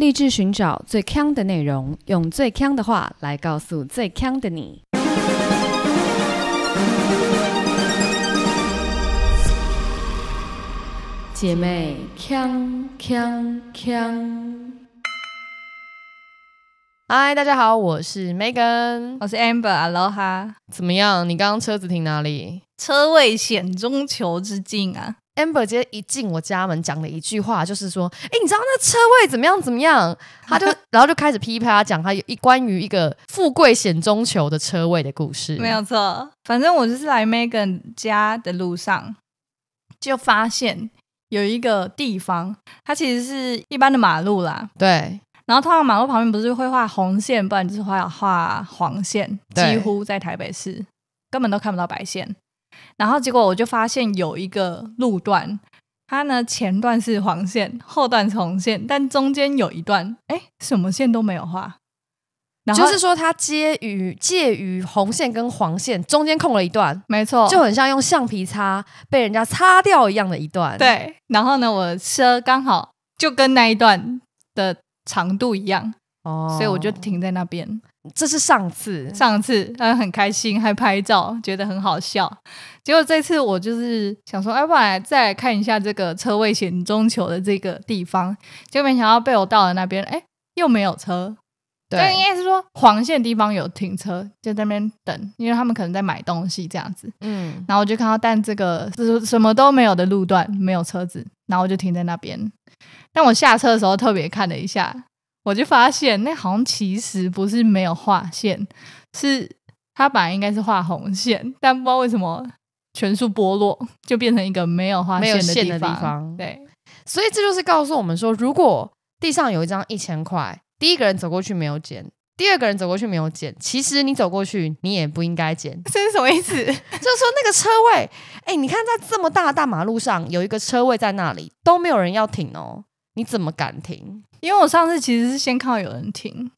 立志寻找最强的内容，用最强的话来告诉最强的你。姐妹，锵锵锵！嗨，大家好，我是 Megan，我是 Amber，a l o h a 怎么样？你刚刚车子停哪里？车位险中求之境啊！amber 今接一进我家门，讲了一句话，就是说：“哎，你知道那车位怎么样？怎么样？”他就 然后就开始批判他，讲他有一关于一个富贵险中求的车位的故事。没有错，反正我就是来 Megan 家的路上，就发现有一个地方，它其实是一般的马路啦。对，然后通常马路旁边不是会画红线，不然就是画画黄线，几乎在台北市根本都看不到白线。然后结果我就发现有一个路段，它呢前段是黄线，后段是红线，但中间有一段，哎，什么线都没有画，就是说它接于介于红线跟黄线中间空了一段，没错，就很像用橡皮擦被人家擦掉一样的一段。对，然后呢，我车刚好就跟那一段的长度一样，哦，所以我就停在那边。这是上次，上次他很开心，还拍照，觉得很好笑。结果这次我就是想说，哎，不然再来看一下这个车位险中求的这个地方。结果没想到被我到了那边，哎，又没有车。对，应该是说黄线地方有停车，就在那边等，因为他们可能在买东西这样子。嗯，然后我就看到，但这个是什么都没有的路段，没有车子，然后我就停在那边。但我下车的时候特别看了一下。我就发现，那好像其实不是没有画线，是它本来应该是画红线，但不知道为什么全数剥落，就变成一个没有画线的地方。对，所以这就是告诉我们说，如果地上有一张一千块，第一个人走过去没有捡，第二个人走过去没有捡，其实你走过去你也不应该捡。这是什么意思？就是说那个车位，哎，你看在这么大的大马路上有一个车位在那里，都没有人要停哦。你怎么敢停？因为我上次其实是先看到有人停，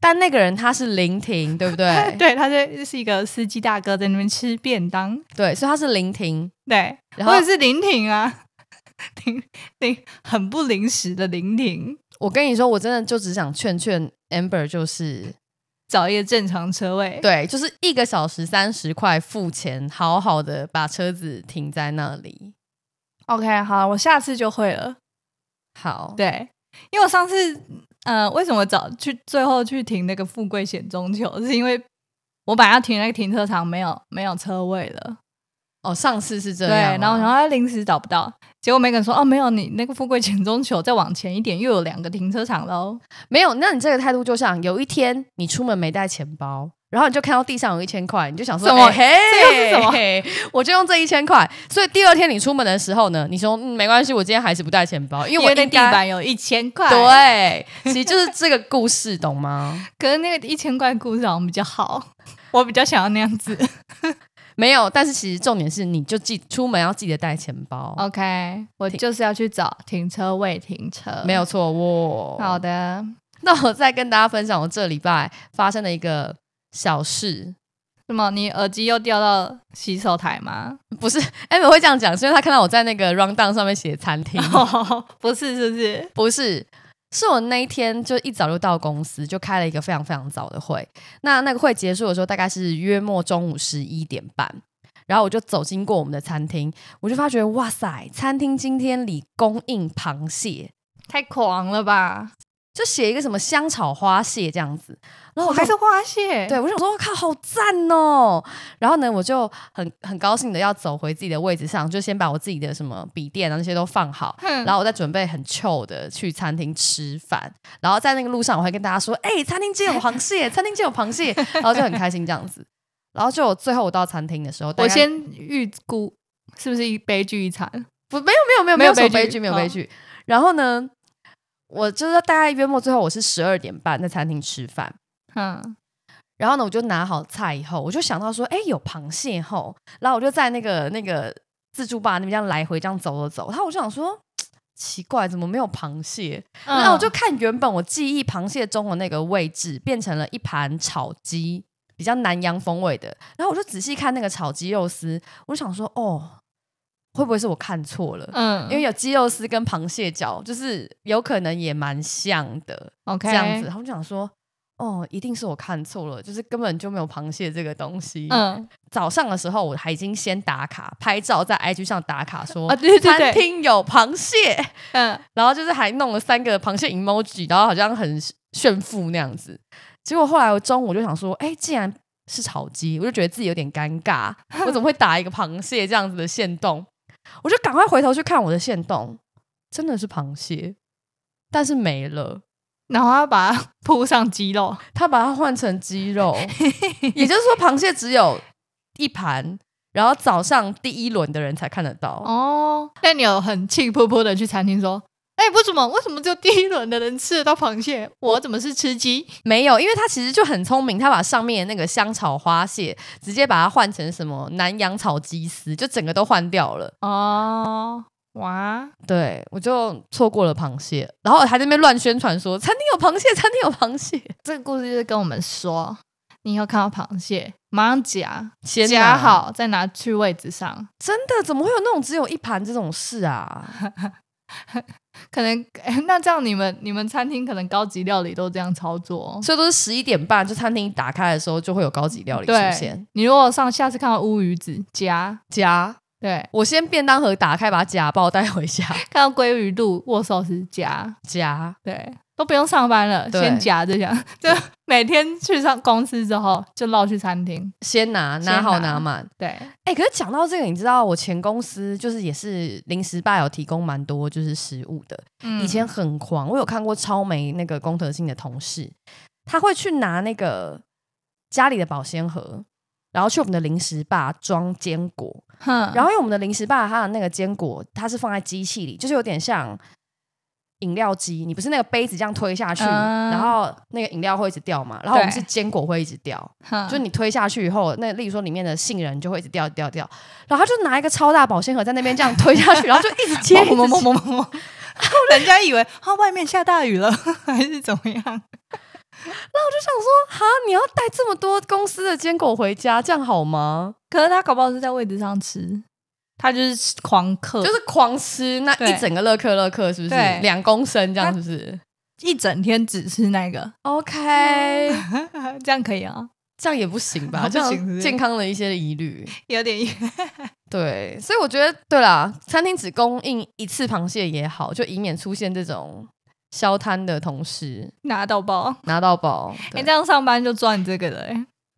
但那个人他是临停，对不对？对，他就是一个司机大哥在那边吃便当，对，所以他是临停，对，或者是临停啊，停停很不临时的临停。我跟你说，我真的就只想劝劝 Amber，就是找一个正常车位，对，就是一个小时三十块付钱，好好的把车子停在那里。OK，好，我下次就会了。好，对，因为我上次呃，为什么找去最后去停那个富贵险中求，是因为我本来要停那个停车场没有没有车位了，哦，上次是这样，对，然后然后临时找不到，结果没敢说，哦，没有，你那个富贵险中求再往前一点，又有两个停车场喽，没有，那你这个态度就像有一天你出门没带钱包。然后你就看到地上有一千块，你就想说：“什么？嘿，这又是什么？”我就用这一千块。所以第二天你出门的时候呢，你说：“没关系，我今天还是不带钱包，因为那地板有一千块。”对，其实就是这个故事，懂吗？可是那个一千块故事好像比较好，我比较想要那样子。没有，但是其实重点是，你就记出门要记得带钱包。OK，我就是要去找停车位，停车没有错。我好的，那我再跟大家分享我这礼拜发生的一个。小事，什么？你耳机又掉到洗手台吗？不是 a m y 会这样讲，是因为他看到我在那个 rundown 上面写餐厅。哦，不是，是不是？不是，是我那一天就一早就到公司，就开了一个非常非常早的会。那那个会结束的时候，大概是约莫中午十一点半，然后我就走经过我们的餐厅，我就发觉，哇塞，餐厅今天里供应螃蟹，太狂了吧！就写一个什么香草花蟹这样子，然后还是花蟹，对我想说，哇靠，好赞哦！然后呢，我就很很高兴的要走回自己的位置上，就先把我自己的什么笔电啊那些都放好，然后我再准备很糗的去餐厅吃饭。然后在那个路上，我会跟大家说：“哎，餐厅见有螃蟹！餐厅见有螃蟹！” 然后就很开心这样子。然后就我最后我到餐厅的时候，我先预估是不是一悲剧一场？不，没有，没有，没有没有悲剧，没有悲剧。然后呢？我就是大概月末最后，我是十二点半在餐厅吃饭，嗯，然后呢，我就拿好菜以后，我就想到说，哎，有螃蟹吼，然后我就在那个那个自助吧那边这样来回这样走了走，然后我就想说，奇怪，怎么没有螃蟹？然后我就看原本我记忆螃蟹中的那个位置，变成了一盘炒鸡，比较南洋风味的，然后我就仔细看那个炒鸡肉丝，我想说，哦。会不会是我看错了？嗯，因为有鸡肉丝跟螃蟹脚，就是有可能也蛮像的。OK，这样子，他们想说，哦，一定是我看错了，就是根本就没有螃蟹这个东西。嗯，早上的时候我已经先打卡拍照在 IG 上打卡说啊，对餐厅有螃蟹。嗯，然后就是还弄了三个螃蟹 emoji，然后好像很炫富那样子。结果后来中午就想说，哎，既然是炒鸡，我就觉得自己有点尴尬，我怎么会打一个螃蟹这样子的线洞？我就赶快回头去看我的线洞，真的是螃蟹，但是没了。然后要把它 铺上鸡肉，他把它换成鸡肉，也就是说，螃蟹只有一盘，然后早上第一轮的人才看得到哦。那你有很气扑扑的去餐厅说？哎，为什么？为什么只有第一轮的人吃得到螃蟹？我怎么是吃鸡？没有，因为他其实就很聪明，他把上面那个香草花蟹，直接把它换成什么南洋炒鸡丝，就整个都换掉了。哦，哇！对我就错过了螃蟹，然后还在那乱宣传说餐厅有螃蟹，餐厅有螃蟹。这个故事就是跟我们说，你以后看到螃蟹，马上夹，先夹好，再拿去位置上。真的，怎么会有那种只有一盘这种事啊？可能，那这样你们你们餐厅可能高级料理都这样操作，所以都是十一点半，就餐厅打开的时候就会有高级料理出现。你如果上，下次看到乌鱼子夹夹，对我先便当盒打开，把夹包带回家。看到鲑鱼肚握手是夹夹，对。都不用上班了，先夹着讲，就每天去上公司之后就绕去餐厅，先拿拿好拿满。对，哎，可是讲到这个，你知道我前公司就是也是零食吧有提供蛮多就是食物的，以前很狂，我有看过超美那个工藤性的同事，他会去拿那个家里的保鲜盒，然后去我们的零食吧装坚果，然后因为我们的零食吧它的那个坚果它是放在机器里，就是有点像。饮料机，你不是那个杯子这样推下去，然后那个饮料会一直掉嘛？然后我们是坚果会一直掉，就你推下去以后，那例如说里面的杏仁就会一直掉掉掉。然后他就拿一个超大保鲜盒在那边这样推下去，然后就一直接，一直接。然后人家以为他外面下大雨了 还是怎么样？那我就想说，哈，你要带这么多公司的坚果回家，这样好吗？可是他搞不好是在位置上吃。他就是狂嗑，就是狂吃那一整个乐克乐克，是不是两公升这样？是不是一整天只吃那个？OK，这样可以啊？这样也不行吧？这样健康的一些疑虑，有点 对，所以我觉得，对啦，餐厅只供应一次螃蟹也好，就以免出现这种消摊的同时拿到包，拿到包，哎，这样上班就赚这个了。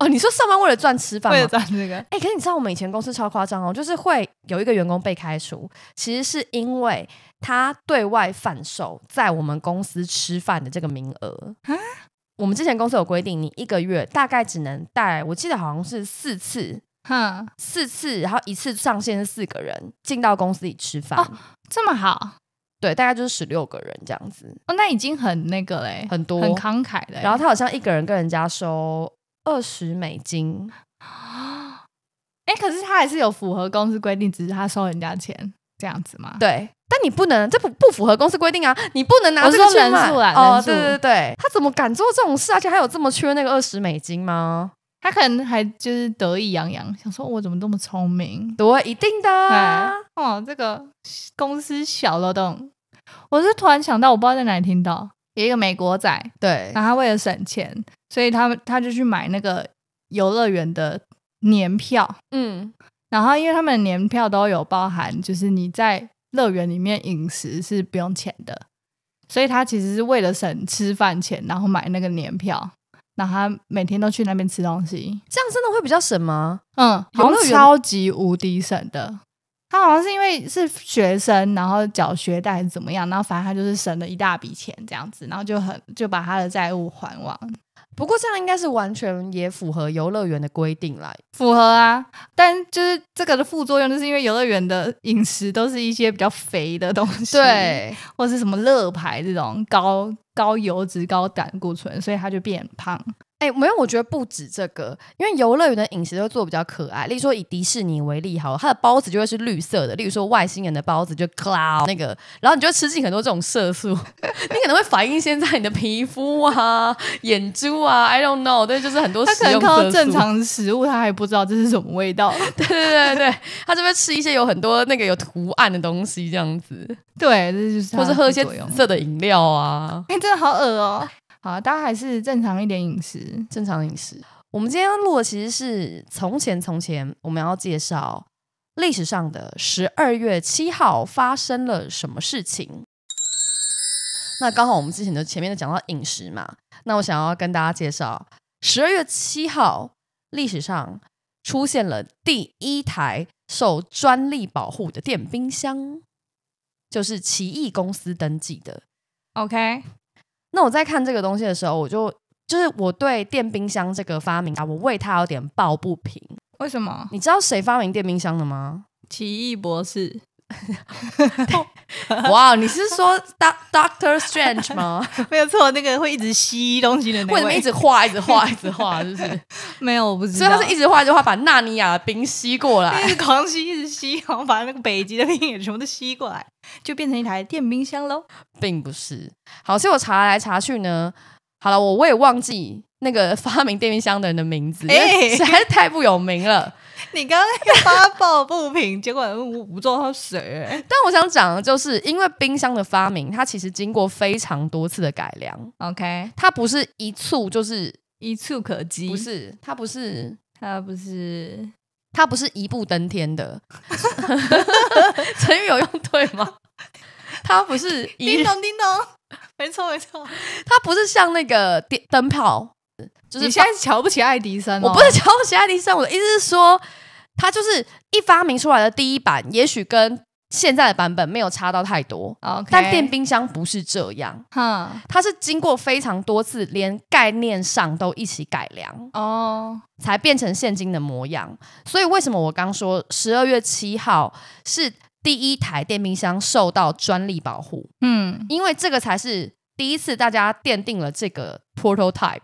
哦，你说上班为了赚吃饭吗？为了赚这个。哎，可是你知道我们以前公司超夸张哦，就是会有一个员工被开除，其实是因为他对外贩售在我们公司吃饭的这个名额。我们之前公司有规定，你一个月大概只能带，我记得好像是四次，哼，四次，然后一次上限是四个人进到公司里吃饭。哦，这么好？对，大概就是十六个人这样子。哦，那已经很那个嘞，很多，很慷慨的。然后他好像一个人跟人家收。二十美金，哎，可是他还是有符合公司规定，只是他收人家钱这样子吗？对，但你不能，这不不符合公司规定啊！你不能拿这个数来。哦，对对对，他怎么敢做这种事？而且还有这么缺那个二十美金吗？他可能还就是得意洋洋，想说我怎么这么聪明？对，一定的，哦，这个公司小漏洞，我是突然想到，我不知道在哪里听到。有一个美国仔，对，然后他为了省钱，所以他他就去买那个游乐园的年票，嗯，然后因为他们年票都有包含，就是你在乐园里面饮食是不用钱的，所以他其实是为了省吃饭钱，然后买那个年票，然后每天都去那边吃东西，这样真的会比较省吗？嗯，超级无敌省的。他好像是因为是学生，然后缴学贷怎么样？然后反正他就是省了一大笔钱这样子，然后就很就把他的债务还完。不过这样应该是完全也符合游乐园的规定啦，符合啊。但就是这个的副作用，就是因为游乐园的饮食都是一些比较肥的东西，对，或是什么乐牌这种高高油脂、高胆固醇，所以他就变胖。哎，没有，我觉得不止这个，因为游乐园的饮食都做比较可爱。例如说，以迪士尼为例，好，它的包子就会是绿色的。例如说，外星人的包子就 claw 那个，然后你就吃进很多这种色素，你可能会反映现在你的皮肤啊、眼珠啊，I don't know，对，就是很多。他看到正常食物，他还不知道这是什么味道。对对对对，他就会吃一些有很多那个有图案的东西这样子。对，这就是。或者喝一些紫色的饮料啊，哎，真的好恶哦。好，大家还是正常一点饮食，正常饮食。我们今天录的其实是从前从前，我们要介绍历史上的十二月七号发生了什么事情。那刚好我们之前的前面都讲到饮食嘛，那我想要跟大家介绍十二月七号历史上出现了第一台受专利保护的电冰箱，就是奇异公司登记的。OK。那我在看这个东西的时候，我就就是我对电冰箱这个发明啊，我为它有点抱不平。为什么？你知道谁发明电冰箱的吗？奇异博士。哇，你是说 Doctor Strange 吗？没有错，那个会一直吸东西的，为什么一直画、一直画、一直画？就是 没有，我不知道，所以他是一直画直画，把纳尼亚的冰吸过来，一直狂吸，一直吸，然后把那个北极的冰也全部都吸过来，就变成一台电冰箱喽。并不是，好所以我查来查去呢，好了，我我也忘记那个发明电冰箱的人的名字，在是太不有名了。你刚刚那个发抱不平，结果我不知道到谁？但我想讲的就是，因为冰箱的发明，它其实经过非常多次的改良。OK，它不是一蹴就是一蹴可及，不是它不是它不是它不是一步登天的。成语有用对吗？它不是叮咚叮咚，没错没错，它不是像那个电灯泡。你现在是瞧不起爱迪生吗？我不是瞧不起爱迪生，我的意思是说，他就是一发明出来的第一版，也许跟现在的版本没有差到太多。OK，但电冰箱不是这样，哈，它是经过非常多次，连概念上都一起改良哦，才变成现今的模样。所以为什么我刚说十二月七号是第一台电冰箱受到专利保护？嗯，因为这个才是第一次大家奠定了这个 prototype。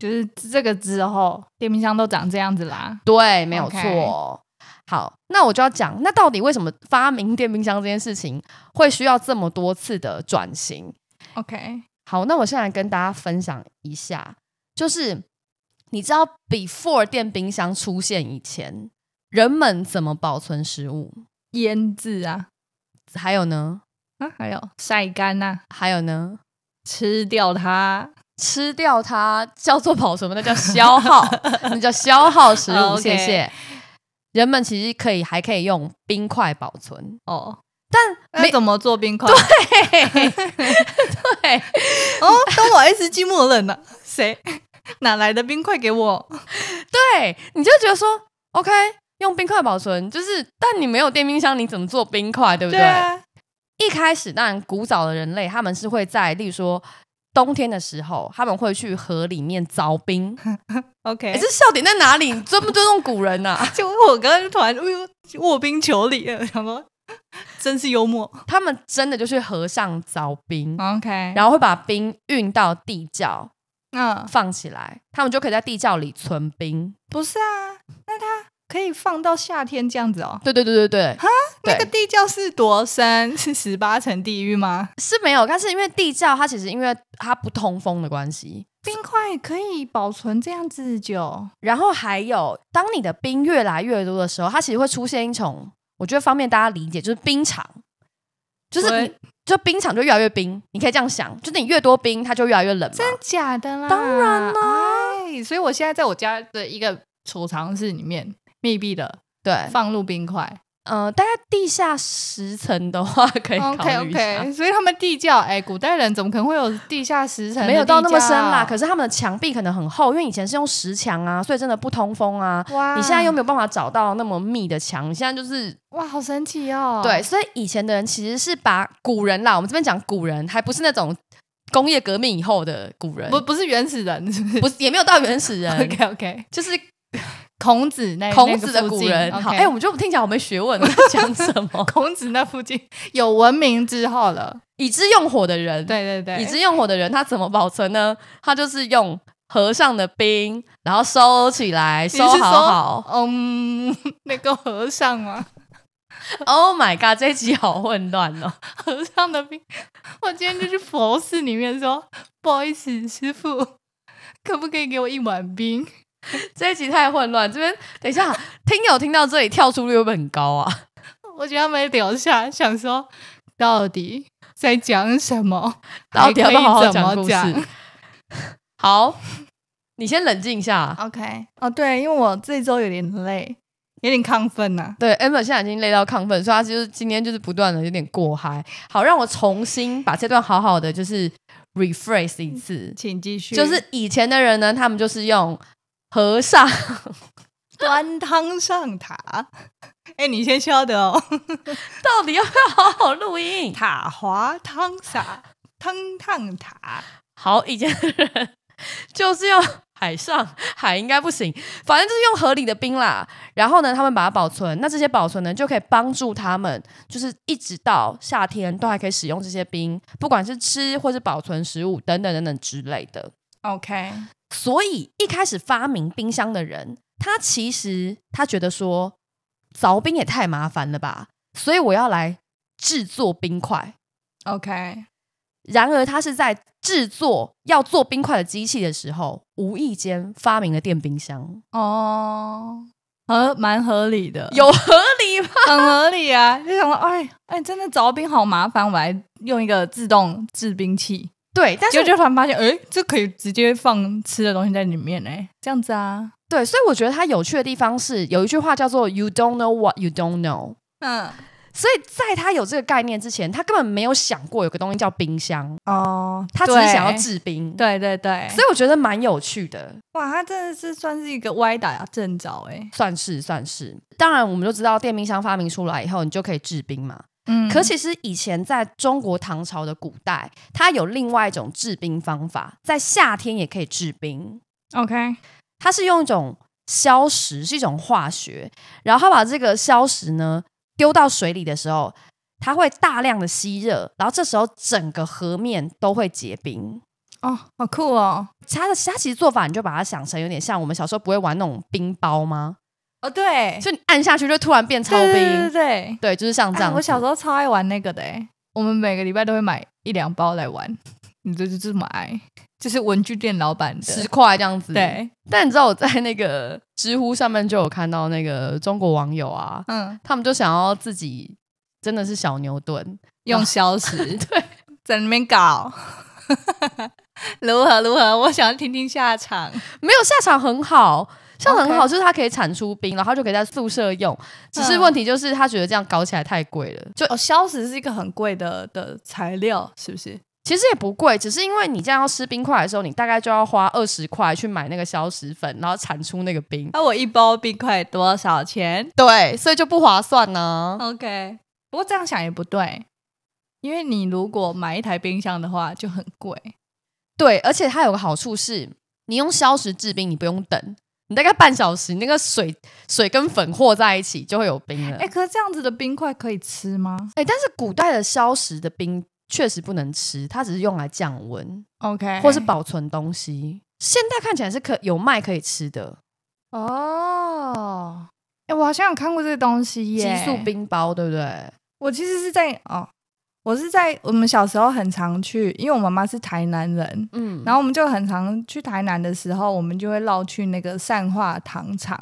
就是这个之后，电冰箱都长这样子啦。对，没有错。好，那我就要讲，那到底为什么发明电冰箱这件事情会需要这么多次的转型？OK，好，那我现在跟大家分享一下，就是你知道，before 电冰箱出现以前，人们怎么保存食物？腌制啊，还有呢？啊，还有晒干呐，还有呢？吃掉它。吃掉它叫做跑什么？那叫消耗，那叫消耗食物。谢谢。人们其实可以还可以用冰块保存哦，但没怎么做冰块。对，对。哦，跟我 S G 默认了。谁哪来的冰块给我？对，你就觉得说 O K，用冰块保存就是，但你没有电冰箱，你怎么做冰块？对不对？一开始，当然古早的人类他们是会在，例如说。冬天的时候，他们会去河里面凿冰。OK，这笑点在哪里？尊不尊重古人啊？就我刚刚突然卧冰求鲤，想说真是幽默。他们真的就是河上凿冰，OK，然后会把冰运到地窖，嗯，放起来，他们就可以在地窖里存冰。不是啊，那他。可以放到夏天这样子哦。对对对对对。哈，那个地窖是多深？是十八层地狱吗？是没有，但是因为地窖它其实因为它不通风的关系，冰块可以保存这样子久。然后还有，当你的冰越来越多的时候，它其实会出现一种，我觉得方便大家理解，就是冰场，就是你，就冰场就越来越冰。你可以这样想，就是你越多冰，它就越来越冷。真的假的啦？当然啦。哎，所以我现在在我家的一个储藏室里面。密闭的，对，放入冰块，嗯，大概地下十层的话可以考虑一下。所以他们地窖，哎，古代人怎么可能会有地下十层？没有到那么深啦，可是他们的墙壁可能很厚，因为以前是用石墙啊，所以真的不通风啊。哇，你现在又没有办法找到那么密的墙，现在就是哇，好神奇哦。对，所以以前的人其实是把古人啦，我们这边讲古人，还不是那种工业革命以后的古人，不不是原始人，不是，也没有到原始人。OK，OK，就是。孔子那孔子的古人，哎，我就得听起来我没学问，讲什么？孔子那附近有文明之后了，已知用火的人，对对对，已知用火的人，他怎么保存呢？他就是用和尚的冰，然后收起来，收好好。嗯，那个和尚吗？Oh my god！这集好混乱哦，和尚的冰，我今天就去佛寺里面说，不好意思，师傅，可不可以给我一碗冰？这一集太混乱，这边等一下，听友听到这里跳出率会很高啊！我觉得没留下想说到底在讲什么，到底要不好好讲故事。好，你先冷静一下。OK，哦，对，因为我这周有点累，有点亢奋呐。对，Emma 现在已经累到亢奋，所以她就是今天就是不断的有点过嗨。好，让我重新把这段好好的就是 r e f r a s e 一次，请继续。就是以前的人呢，他们就是用。和尚端汤上塔，哎，你先消的哦。到底要不要好好录音？塔滑汤洒，汤烫塔。好，以前就是用海上海应该不行，反正就是用河里的冰啦。然后呢，他们把它保存，那这些保存呢就可以帮助他们，就是一直到夏天都还可以使用这些冰，不管是吃或是保存食物等等等等之类的。OK。所以一开始发明冰箱的人，他其实他觉得说凿冰也太麻烦了吧，所以我要来制作冰块。OK，然而他是在制作要做冰块的机器的时候，无意间发明了电冰箱。哦，合蛮合理的，有合理，很合理啊！就想说，哎哎，真的凿冰好麻烦，我来用一个自动制冰器。对，但是就突然发现，哎，这可以直接放吃的东西在里面，哎，这样子啊？对，所以我觉得它有趣的地方是，有一句话叫做 “You don't know what you don't know”。嗯，所以在他有这个概念之前，他根本没有想过有个东西叫冰箱哦。他只是想要制冰，对对对，所以我觉得蛮有趣的。哇，他真的是算是一个歪打正着哎，算是算是。当然，我们就知道电冰箱发明出来以后，你就可以制冰嘛。可其实以前在中国唐朝的古代，它有另外一种制冰方法，在夏天也可以制冰。OK，它是用一种消石，是一种化学，然后它把这个消石呢丢到水里的时候，它会大量的吸热，然后这时候整个河面都会结冰。哦，好酷哦！它的它其实做法，你就把它想成有点像我们小时候不会玩那种冰包吗？哦，对，就你按下去就突然变超冰，对对对，对，就是像这样。我小时候超爱玩那个的，我们每个礼拜都会买一两包来玩。你这是这么爱，就是文具店老板十块这样子，对。但你知道我在那个知乎上面就有看到那个中国网友啊，嗯，他们就想要自己真的是小牛顿用消食，对，在里面搞 如何如何，我想要听听下场。没有下场很好。这样很好，就是它可以产出冰，然后就可以在宿舍用。只是问题就是，他觉得这样搞起来太贵了。就消食是一个很贵的的材料，是不是？其实也不贵，只是因为你这样要吃冰块的时候，你大概就要花二十块去买那个消食粉，然后产出那个冰。那我一包冰块多少钱？对，所以就不划算呢。OK，不过这样想也不对，因为你如果买一台冰箱的话就很贵。对，而且它有个好处是，你用消食制冰，你不用等。你大概半小时，那个水水跟粉和在一起就会有冰了。哎，可是这样子的冰块可以吃吗？哎，但是古代的消食的冰确实不能吃，它只是用来降温，OK，或是保存东西。现在看起来是可有卖可以吃的哦。哎，我好像有看过这个东西，耶，激素冰包，对不对？我其实是在哦。我是在我们小时候很常去，因为我妈妈是台南人，嗯，然后我们就很常去台南的时候，我们就会绕去那个善化糖厂，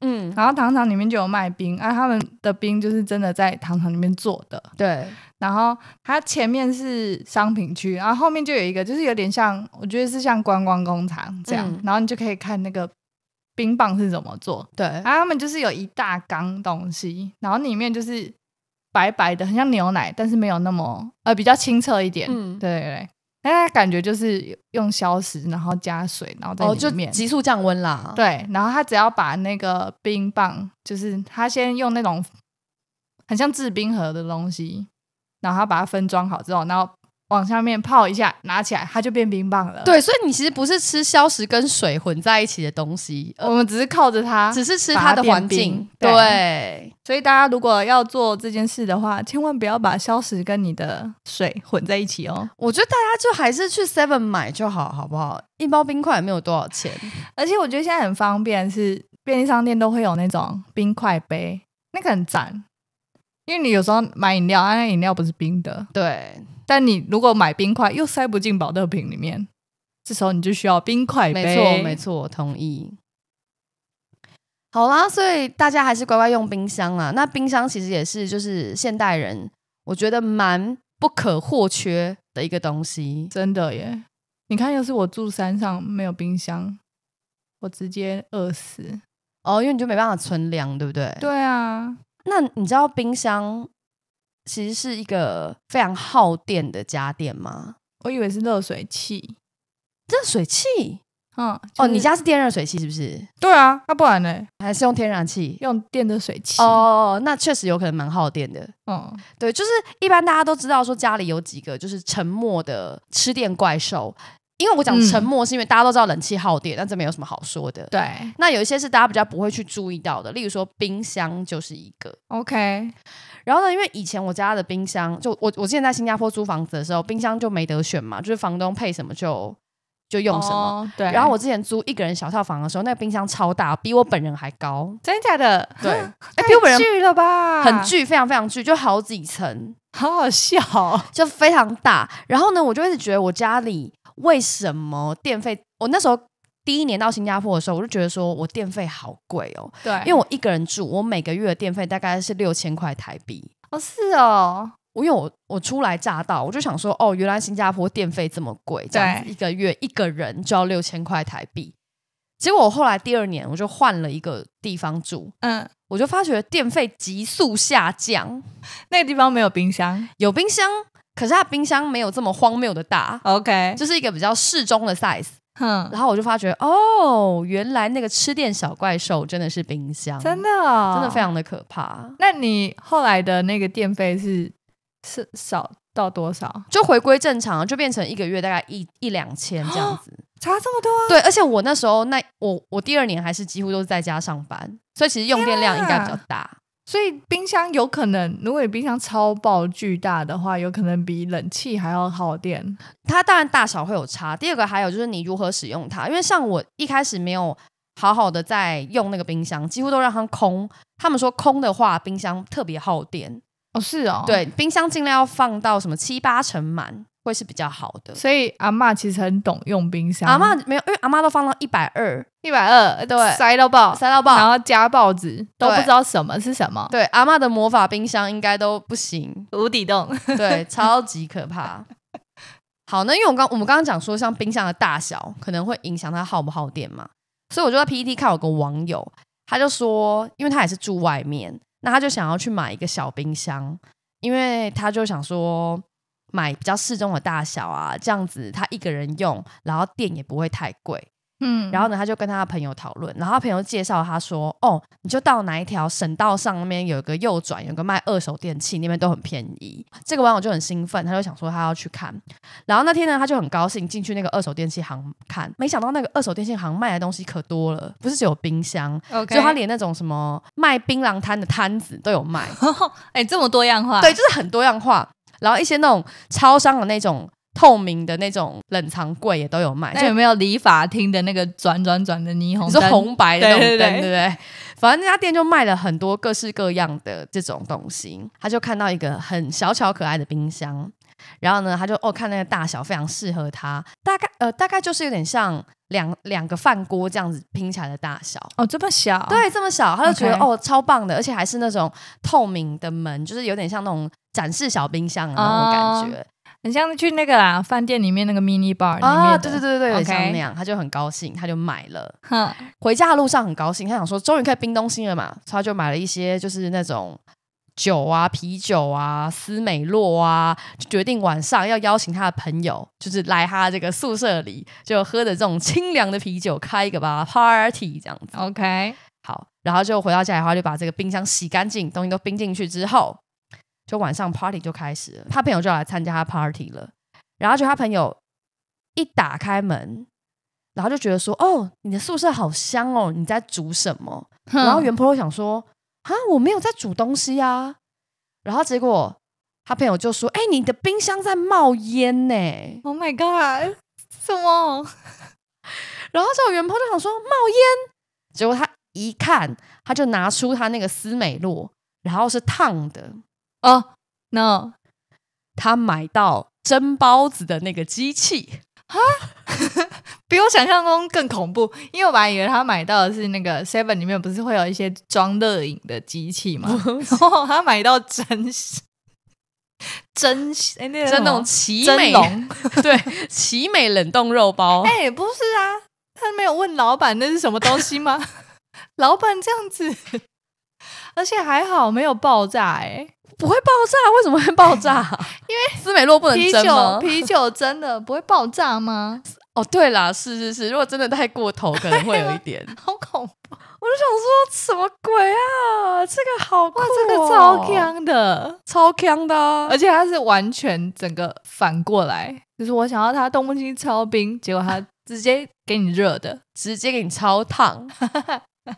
嗯，然后糖厂里面就有卖冰，啊，他们的冰就是真的在糖厂里面做的，对。然后它前面是商品区，然后后面就有一个，就是有点像，我觉得是像观光工厂这样，然后你就可以看那个冰棒是怎么做，对。然后他们就是有一大缸东西，然后里面就是。白白的，很像牛奶，但是没有那么呃，比较清澈一点。嗯，对对对，那感觉就是用消食，然后加水，然后在就面急速降温啦。对，然后他只要把那个冰棒，就是他先用那种很像制冰盒的东西，然后他把它分装好之后，然后。往下面泡一下，拿起来它就变冰棒了。对，所以你其实不是吃消食跟水混在一起的东西，我们只是靠着它，只是吃它的环境。对，所以大家如果要做这件事的话，千万不要把消食跟你的水混在一起哦。我觉得大家就还是去 Seven 买就好，好不好？一包冰块也没有多少钱，而且我觉得现在很方便，是便利商店都会有那种冰块杯，那个很赞，因为你有时候买饮料，它那饮料不是冰的。对。但你如果买冰块又塞不进保乐瓶里面，这时候你就需要冰块杯。没错，没错，同意。好啦，所以大家还是乖乖用冰箱啊。那冰箱其实也是就是现代人我觉得蛮不可或缺的一个东西。真的耶！你看，要是我住山上没有冰箱，我直接饿死哦，因为你就没办法存粮，对不对？对啊。那你知道冰箱？其实是一个非常耗电的家电吗？我以为是热水器。热水器，嗯，哦，你家是电热水器是不是？对啊，那不然呢？还是用天然气？用电热水器？哦，那确实有可能蛮耗电的。嗯，对，就是一般大家都知道说家里有几个就是沉默的吃电怪兽，因为我讲沉默是因为大家都知道冷气耗电，但这没有什么好说的。对，那有一些是大家比较不会去注意到的，例如说冰箱就是一个。OK。然后呢？因为以前我家的冰箱，就我我之前在新加坡租房子的时候，冰箱就没得选嘛，就是房东配什么就就用什么。对。然后我之前租一个人小套房的时候，那个冰箱超大，比我本人还高，真的假的？对，哎，比我本人巨了吧？很巨，非常非常巨，就好几层，好好笑，就非常大。然后呢，我就一直觉得我家里为什么电费？我那时候。第一年到新加坡的时候，我就觉得说我电费好贵哦，对，因为我一个人住，我每个月的电费大概是六千块台币。哦，是哦，我因为我我初来乍到，我就想说哦，原来新加坡电费这么贵，这样一个月一个人就要六千块台币。结果我后来第二年，我就换了一个地方住，嗯，我就发觉电费急速下降。那个地方没有冰箱，有冰箱，可是它冰箱没有这么荒谬的大，OK，就是一个比较适中的 size。然后我就发觉，哦，原来那个吃电小怪兽真的是冰箱，真的，真的非常的可怕。那你后来的那个电费是是少到多少？就回归正常，就变成一个月大概一一两千这样子，差这么多。对，而且我那时候那我我第二年还是几乎都是在家上班，所以其实用电量应该比较大。所以冰箱有可能，如果你冰箱超爆巨大的话，有可能比冷气还要耗电。它当然大小会有差。第二个还有就是你如何使用它，因为像我一开始没有好好的在用那个冰箱，几乎都让它空。他们说空的话，冰箱特别耗电。哦，是哦，对，冰箱尽量要放到什么七八成满。会是比较好的，所以阿妈其实很懂用冰箱。阿妈没有，因为阿妈都放到一百二，一百二，对，塞到爆，塞到爆，然后加报纸，都不知道什么是什么。对，阿妈的魔法冰箱应该都不行，无底洞，对，超级可怕。好，那因为我刚我们刚刚讲说，像冰箱的大小可能会影响它耗不耗电嘛，所以我就在 PPT 看有个网友，他就说，因为他也是住外面，那他就想要去买一个小冰箱，因为他就想说。买比较适中的大小啊，这样子他一个人用，然后店也不会太贵，嗯，然后呢，他就跟他的朋友讨论，然后他朋友介绍他说，哦，你就到哪一条省道上面有一个右转，有个卖二手电器，那边都很便宜。这个网友就很兴奋，他就想说他要去看，然后那天呢，他就很高兴进去那个二手电器行看，没想到那个二手电器行卖的东西可多了，不是只有冰箱，就他连那种什么卖槟榔摊的摊子都有卖，哎，这么多样化，对，就是很多样化。然后一些那种超商的那种透明的那种冷藏柜也都有卖，就有没有理发厅的那个转转转的霓虹，是红白那种灯，对不对？反正那家店就卖了很多各式各样的这种东西。他就看到一个很小巧可爱的冰箱，然后呢，他就哦看那个大小非常适合他，大概呃大概就是有点像。两两个饭锅这样子拼起来的大小哦，这么小，对，这么小，他就觉得哦，超棒的，而且还是那种透明的门，就是有点像那种展示小冰箱的那种感觉，很像去那个啦饭店里面那个 mini bar 里面对好像那样，他就很高兴，他就买了，回家的路上很高兴，他想说终于可以冰东西了嘛，他就买了一些就是那种。酒啊，啤酒啊，思美洛啊，就决定晚上要邀请他的朋友，就是来他这个宿舍里，就喝的这种清凉的啤酒，开一个吧 party 这样子。OK，好，然后就回到家以后，就把这个冰箱洗干净，东西都冰进去之后，就晚上 party 就开始了。他朋友就要来参加他 party 了，然后就他朋友一打开门，然后就觉得说：“哦，你的宿舍好香哦，你在煮什么？”然后袁婆婆想说。啊！我没有在煮东西呀，然后结果他朋友就说：“哎，你的冰箱在冒烟呢！”Oh my god！什么？然后这我元鹏就想说冒烟，结果他一看，他就拿出他那个思美洛，然后是烫的哦。那他买到蒸包子的那个机器。啊，比我想象中更恐怖，因为我本来以为他买到的是那个 Seven 里面不是会有一些装热饮的机器吗？然后他买到真 真真那种奇美 对奇美冷冻肉包？哎，不是啊，他没有问老板那是什么东西吗？老板这样子，而且还好没有爆炸哎。不会爆炸？为什么会爆炸？因为斯美洛不能蒸啤酒，啤酒真的不会爆炸吗？哦，对啦，是是是，如果真的太过头，可能会有一点。好恐怖！我就想说什么鬼啊？这个好酷哇！这个超香的，超香的，而且它是完全整个反过来，就是我想要它冻清超冰，结果它直接给你热的，直接给你超烫。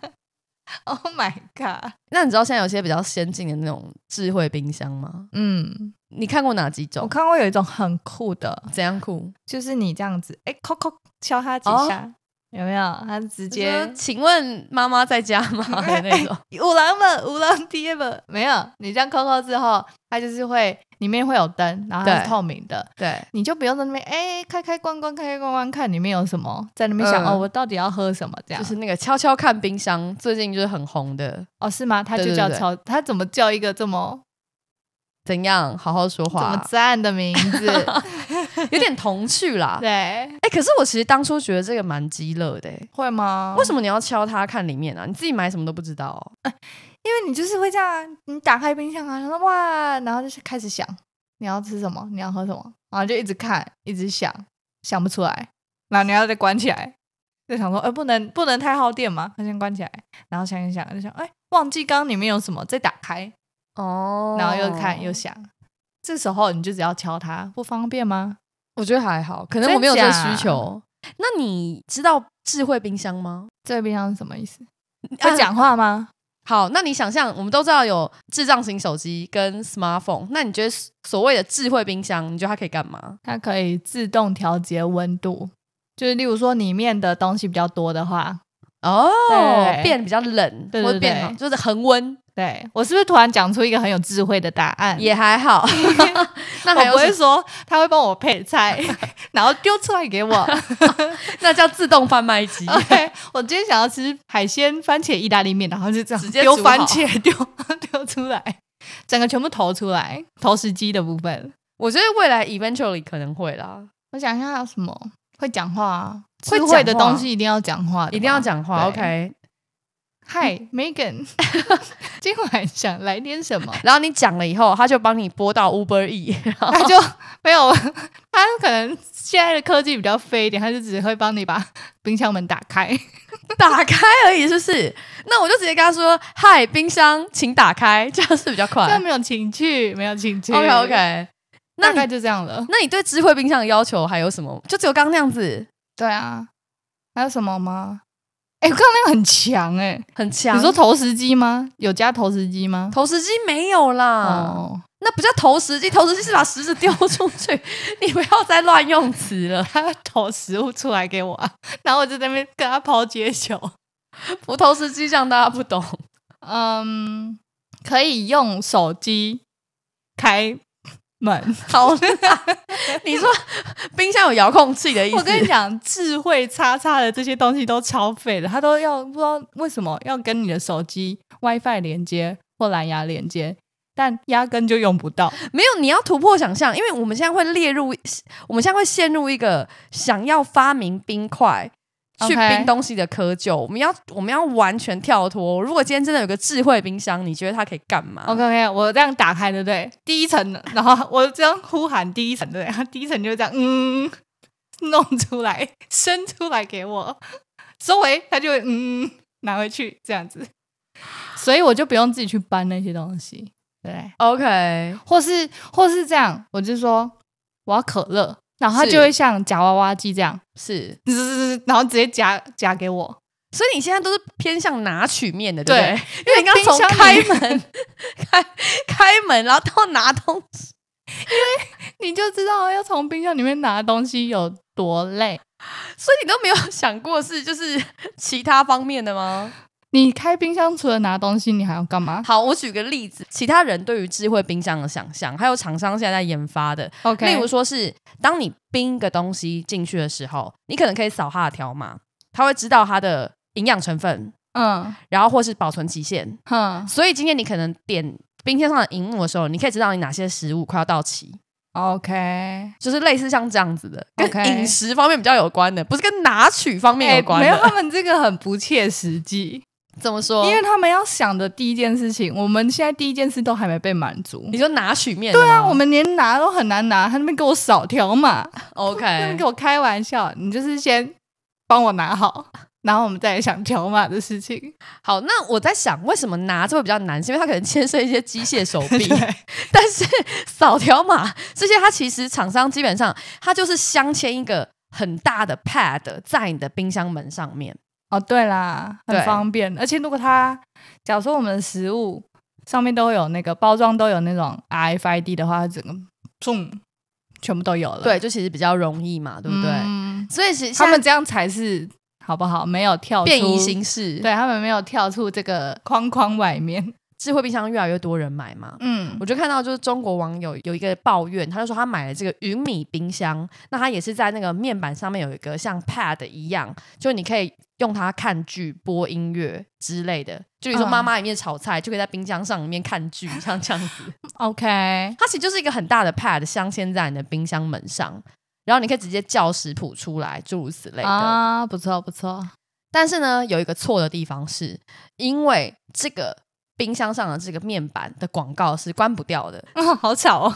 Oh my god！那你知道现在有些比较先进的那种智慧冰箱吗？嗯，你看过哪几种？我看过有一种很酷的，怎样酷？就是你这样子，哎，敲敲敲它几下。有没有他直接？请问妈妈在家吗？那种五郎们，五郎爹们，没有。你这样扣扣之后，它就是会里面会有灯，然后是透明的。对，你就不用在那边哎开开关关开开关关看里面有什么，在那边想哦，我到底要喝什么？这样就是那个悄悄看冰箱，最近就是很红的。哦，是吗？他就叫悄，他怎么叫一个这么怎样？好好说话，这么赞的名字。有点童趣啦，对，哎，可是我其实当初觉得这个蛮激肋的，会吗？为什么你要敲它看里面呢？你自己买什么都不知道，因为你就是会这样，你打开冰箱啊，想说哇，然后就是开始想你要吃什么，你要喝什么，然后就一直看，一直想，想不出来，然后你要再关起来，就想说哎，不能不能太耗电吗？那先关起来，然后想一想，就想哎，忘记刚里面有什么，再打开哦，然后又看又想，这时候你就只要敲它，不方便吗？我觉得还好，可能我没有这需求。那你知道智慧冰箱吗？智慧冰箱是什么意思？会讲话吗？好，那你想象，我们都知道有智障型手机跟 smartphone，那你觉得所谓的智慧冰箱，你觉得它可以干嘛？它可以自动调节温度，就是例如说里面的东西比较多的话，哦，变比较冷，或者变就是恒温。对我是不是突然讲出一个很有智慧的答案？也还好，那还不会说他会帮我配菜，然后丢出来给我，那叫自动贩卖机。我今天想要吃海鲜番茄意大利面，然后就这样直接丢番茄丢丢出来，整个全部投出来投食机的部分。我觉得未来 eventually 可能会啦。我想一下有什么会讲话，智慧的东西一定要讲话，一定要讲话。OK。嗨 Megan，今晚想来点什么？然后你讲了以后，他就帮你拨到 Uber E，他就没有，他可能现在的科技比较飞一点，他就只会帮你把冰箱门打开，打开而已，是不是？那我就直接跟他说嗨，冰箱，请打开。”这样是比较快，没有情趣，没有情趣。OK OK，那大概就这样了。那你对智慧冰箱的要求还有什么？就只有刚刚那样子？对啊，还有什么吗？哎，看那个很强哎，很强！你说投石机吗？有加投石机吗？投石机没有啦，那不叫投石机。投石机是把石子丢出去，你不要再乱用词了。他投食物出来给我，然后我就在那边跟他抛接球。不投石机，这样大家不懂。嗯，可以用手机开。好超费，你说冰箱有遥控器的意思？我跟你讲，智慧叉叉的这些东西都超费的，他都要不知道为什么要跟你的手机 WiFi 连接或蓝牙连接，但压根就用不到。没有，你要突破想象，因为我们现在会列入，我们现在会陷入一个想要发明冰块。去冰东西的苛求，我们要我们要完全跳脱。如果今天真的有个智慧冰箱，你觉得它可以干嘛？OK，我这样打开，对不对？第一层，然后我这样呼喊第一层，对，然 后第一层就这样，嗯，弄出来，伸出来给我，周回，它就嗯，拿回去，这样子。所以我就不用自己去搬那些东西，对。OK，或是或是这样，我就说我要可乐。然后就会像夹娃娃机这样，是，然后直接夹夹给我。所以你现在都是偏向拿取面的，对不对？因为你刚从开门 开开门，然后到拿东西，因为你就知道要从冰箱里面拿东西有多累，所以你都没有想过是就是其他方面的吗？你开冰箱除了拿东西，你还要干嘛？好，我举个例子，其他人对于智慧冰箱的想象，还有厂商现在研发的，OK，例如说是，当你冰一个东西进去的时候，你可能可以扫它的条码，它会知道它的营养成分，嗯，然后或是保存期限，嗯，所以今天你可能点冰箱上的荧幕的时候，你可以知道你哪些食物快要到期，OK，就是类似像这样子的，跟饮食方面比较有关的，不是跟拿取方面有关，没有，他们这个很不切实际。怎么说？因为他们要想的第一件事情，我们现在第一件事都还没被满足。你说拿曲面？对啊，我们连拿都很难拿。他那边给我扫条码，OK，他你给我开玩笑，你就是先帮我拿好，然后我们再来想条码的事情。好，那我在想，为什么拿这会比较难？是因为它可能牵涉一些机械手臂？但是扫条码这些，它其实厂商基本上，它就是镶嵌一个很大的 pad 在你的冰箱门上面。哦，对啦，很方便，而且如果它，假如说我们的食物上面都有那个包装都有那种 RFID 的话，整个重全部都有了，对，就其实比较容易嘛，对不对？所以其实他们这样才是好不好？没有跳出变移形式，对他们没有跳出这个框框外面。智慧冰箱越来越多人买嘛，嗯，我就看到就是中国网友有一个抱怨，他就说他买了这个云米冰箱，那他也是在那个面板上面有一个像 pad 一样，就你可以用它看剧、播音乐之类的，就比如说妈妈里面炒菜就可以在冰箱上面看剧，像这样子。OK，它其实就是一个很大的 pad 镶嵌在你的冰箱门上，然后你可以直接叫食谱出来，诸如此类的。啊，不错不错。但是呢，有一个错的地方是因为这个。冰箱上的这个面板的广告是关不掉的，好吵哦！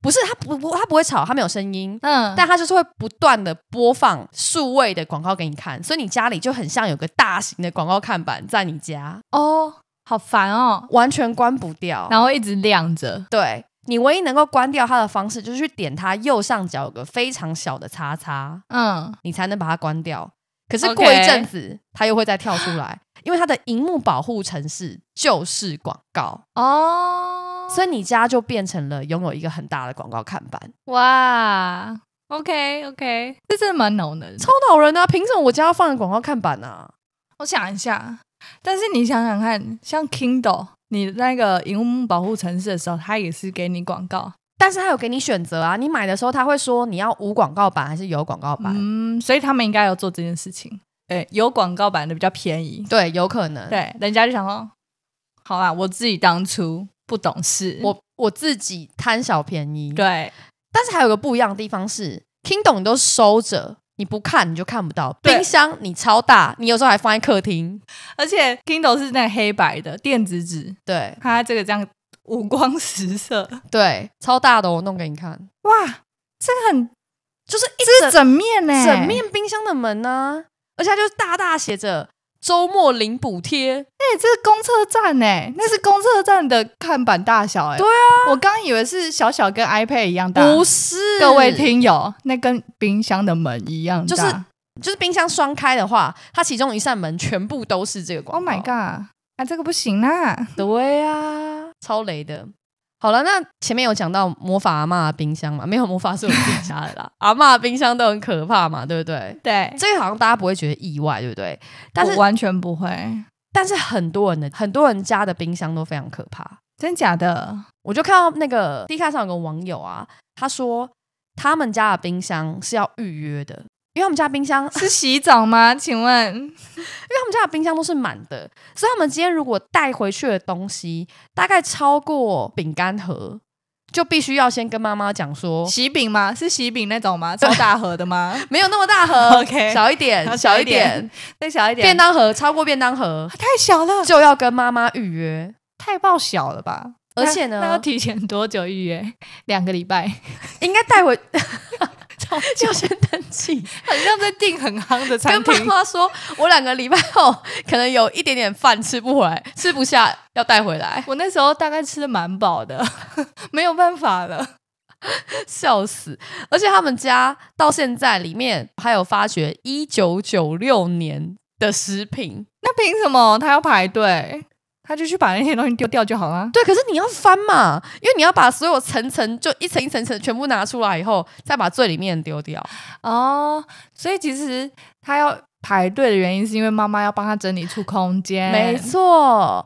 不是，它不不它不会吵，它没有声音，嗯，但它就是会不断的播放数位的广告给你看，所以你家里就很像有个大型的广告看板在你家哦，好烦哦，完全关不掉，然后一直亮着。对你唯一能够关掉它的方式就是去点它右上角有个非常小的叉叉，嗯，你才能把它关掉。可是过一阵子，它又会再跳出来。因为它的荧幕保护城市就是广告哦，所以你家就变成了拥有一个很大的广告看板哇！OK OK，这真的蛮恼人，超恼人啊！凭什么我家要放广告看板呢？我想一下，但是你想想看，像 Kindle，你那个荧幕保护城市的时候，它也是给你广告，但是它有给你选择啊。你买的时候，他会说你要无广告版还是有广告版。嗯，所以他们应该要做这件事情。对，有广告版的比较便宜。对，有可能。对，人家就想说，好啦，我自己当初不懂事，我我自己贪小便宜。对，但是还有个不一样的地方是，Kindle 你都收着，你不看你就看不到。冰箱你超大，你有时候还放在客厅，而且 Kindle 是那个黑白的电子纸，对，它这个这样五光十色，对，超大的，我弄给你看。哇，这个很就是一是整面哎，整面冰箱的门呢。而且就大大写着“周末领补贴”，哎，这是公厕站哎，那是公厕站的看板大小哎。对啊，我刚以为是小小跟 iPad 一样大，不是？各位听友，那跟冰箱的门一样大，就是就是冰箱双开的话，它其中一扇门全部都是这个广告。Oh my god！哎，这个不行啊。对啊，超雷的。好了，那前面有讲到魔法阿妈的冰箱嘛？没有魔法是我自己家的啦，阿妈的冰箱都很可怕嘛，对不对？对，这个好像大家不会觉得意外，对不对？但是完全不会，但是很多人的很多人家的冰箱都非常可怕，真假的？我就看到那个底上有个网友啊，他说他们家的冰箱是要预约的。因为我们家冰箱是洗澡吗？请问，因为我们家的冰箱都是满的，所以我们今天如果带回去的东西大概超过饼干盒，就必须要先跟妈妈讲说：喜饼吗？是喜饼那种吗？这 么大盒的吗？没有那么大盒，OK，小一点，小一点，再小一点。便当盒超过便当盒，太小了，就要跟妈妈预约，太爆小了吧？而且呢，那要提前多久预约？两个礼拜，应该带回。早就先登记，好像在订很夯的餐厅。跟爸妈说，我两个礼拜后可能有一点点饭吃不回来，吃不下要带回来。我那时候大概吃的蛮饱的，没有办法了，笑死！而且他们家到现在里面还有发掘一九九六年的食品，那凭什么他要排队？他就去把那些东西丢掉就好了。对，可是你要翻嘛，因为你要把所有层层就一层一层层全部拿出来以后，再把最里面丢掉。哦，所以其实他要。排队的原因是因为妈妈要帮他整理出空间，没错。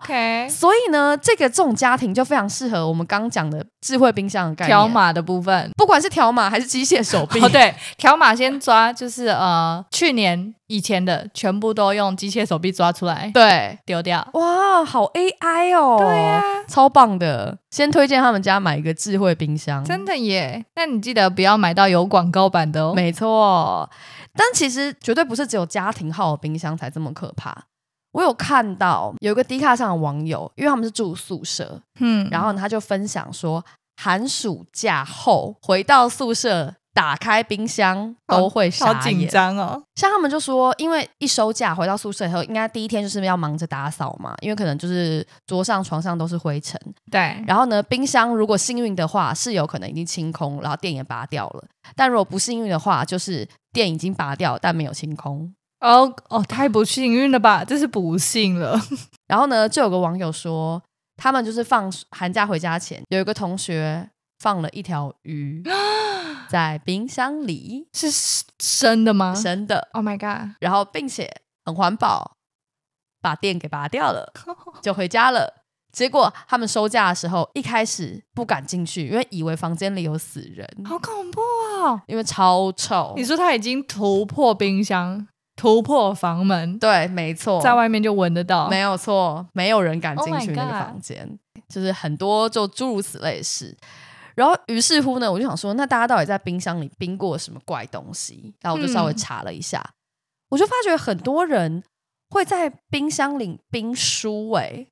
所以呢，这个这种家庭就非常适合我们刚讲的智慧冰箱的概念。条码的部分，不管是条码还是机械手臂，对，条码先抓，就是呃，去年以前的全部都用机械手臂抓出来，对，丢掉。哇，好 AI 哦，对呀，超棒的。先推荐他们家买一个智慧冰箱，真的耶。那你记得不要买到有广告版的哦。没错。但其实绝对不是只有家庭号的冰箱才这么可怕。我有看到有一个 D 卡上的网友，因为他们是住宿舍，嗯，然后他就分享说，寒暑假后回到宿舍。打开冰箱都会好紧张哦。像他们就说，因为一收假回到宿舍以后，应该第一天就是要忙着打扫嘛，因为可能就是桌上、床上都是灰尘。对。然后呢，冰箱如果幸运的话，室友可能已经清空，然后电也拔掉了；但如果不幸运的话，就是电已经拔掉，但没有清空。哦哦，太不幸运了吧，这是不幸了。然后呢，就有个网友说，他们就是放寒假回家前，有一个同学放了一条鱼。在冰箱里是生的吗？生的。Oh my god！然后并且很环保，把电给拔掉了，就回家了。结果他们收假的时候，一开始不敢进去，因为以为房间里有死人，好恐怖啊！因为超臭。你说他已经突破冰箱，突破房门，对，没错，在外面就闻得到，没有错，没有人敢进去那个房间，就是很多就诸如此类事。然后，于是乎呢，我就想说，那大家到底在冰箱里冰过什么怪东西？然后我就稍微查了一下，我就发觉很多人会在冰箱里冰书。哎，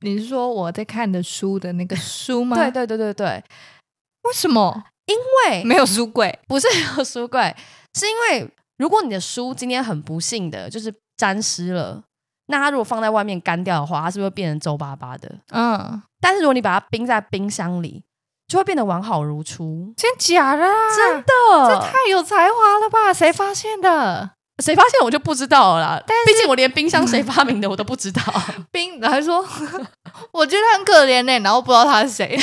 你是说我在看的书的那个书吗？对对对对对。为什么？因为没有书柜，不是没有书柜，是因为如果你的书今天很不幸的就是沾湿了，那它如果放在外面干掉的话，它是不是会变成皱巴巴的？嗯。但是如果你把它冰在冰箱里。就会变得完好如初，真假的？真的，这太有才华了吧？谁发现的？谁发现我就不知道了。但毕竟我连冰箱谁发明的我都不知道。冰，还说 我觉得很可怜呢。然后不知道他是谁，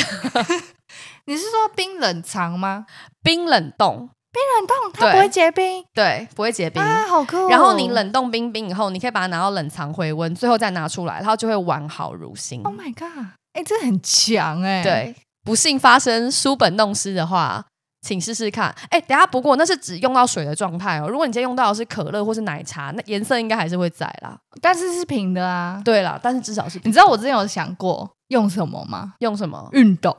你是说冰冷藏吗？冰冷冻，冰冷冻，它不会结冰，对，不会结冰啊，好酷。然后你冷冻冰冰以后，你可以把它拿到冷藏回温，最后再拿出来，然后就会完好如新。Oh my god！哎，这很强哎，对。不幸发生书本弄湿的话，请试试看。哎，等下，不过那是只用到水的状态哦。如果你今天用到的是可乐或是奶茶，那颜色应该还是会在啦，但是是平的啊。对啦，但是至少是。你知道我之前有想过用什么吗？用什么？熨斗。